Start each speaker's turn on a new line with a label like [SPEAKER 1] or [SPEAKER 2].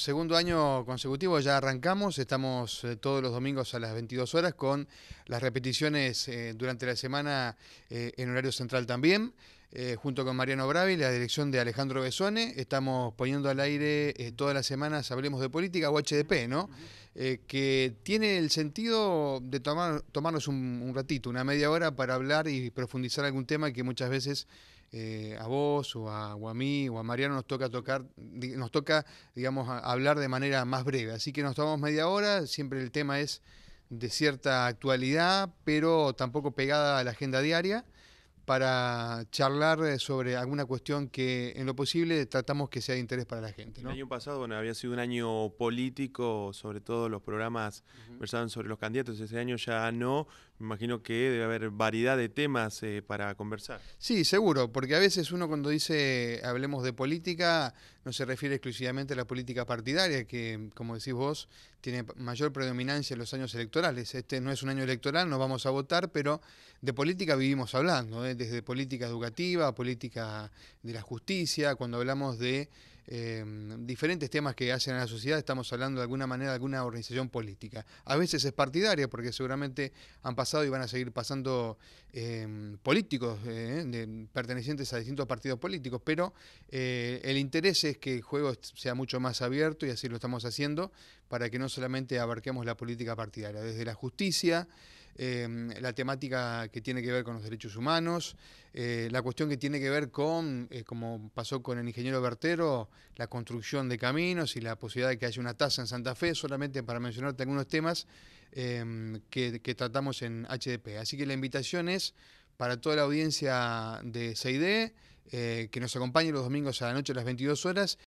[SPEAKER 1] Segundo año consecutivo ya arrancamos, estamos eh, todos los domingos a las 22 horas con las repeticiones eh, durante la semana eh, en horario central también. Eh, junto con Mariano Bravi, la dirección de Alejandro Besone. Estamos poniendo al aire eh, todas las semanas, hablemos de política o HDP, ¿no? Eh, que tiene el sentido de tomarnos un, ratito, una media hora para hablar y profundizar algún tema que muchas veces a vos o a, mí o a Mariano nos toca tocar, nos toca, hablar de manera más breve. Así que nos tomamos media hora, siempre el tema es de cierta actualidad, pero tampoco pegada a la agenda diaria para charlar eh, sobre alguna cuestión que en lo posible tratamos que sea de interés para la gente.
[SPEAKER 2] El año pasado bueno, había sido un año político, sobre todo los programas uh sobre los candidatos, ese año ya no, me imagino que debe haber variedad de temas eh, para conversar.
[SPEAKER 1] Sí, seguro, porque a veces uno cuando dice hablemos de política no se refiere exclusivamente a la política partidaria, que, como decís vos, tiene mayor predominancia en los años electorales. Este no es un año electoral, no vamos a votar, pero de política vivimos hablando, ¿eh? desde política educativa, política de la justicia, cuando hablamos de Em, diferentes temas que hacen a la sociedad, estamos hablando de alguna manera de alguna organización política. A veces es partidaria, porque seguramente han pasado y van a seguir pasando em, políticos eh, pertenecientes a distintos partidos políticos, pero eh, el interés es que el juego sea mucho más abierto, y así lo estamos haciendo, para que no solamente abarquemos la política partidaria, desde la justicia, Em, la temática que tiene que ver con los derechos humanos, eh, la cuestión que tiene que ver con, eh, como pasó con el ingeniero Bertero, la construcción de caminos y la posibilidad de que haya una tasa en Santa Fe, solamente para mencionarte algunos temas em, que, tratamos en HDP. Así que la invitación es para toda la audiencia de CID, eh, que nos acompañe los domingos a la noche a las 22 horas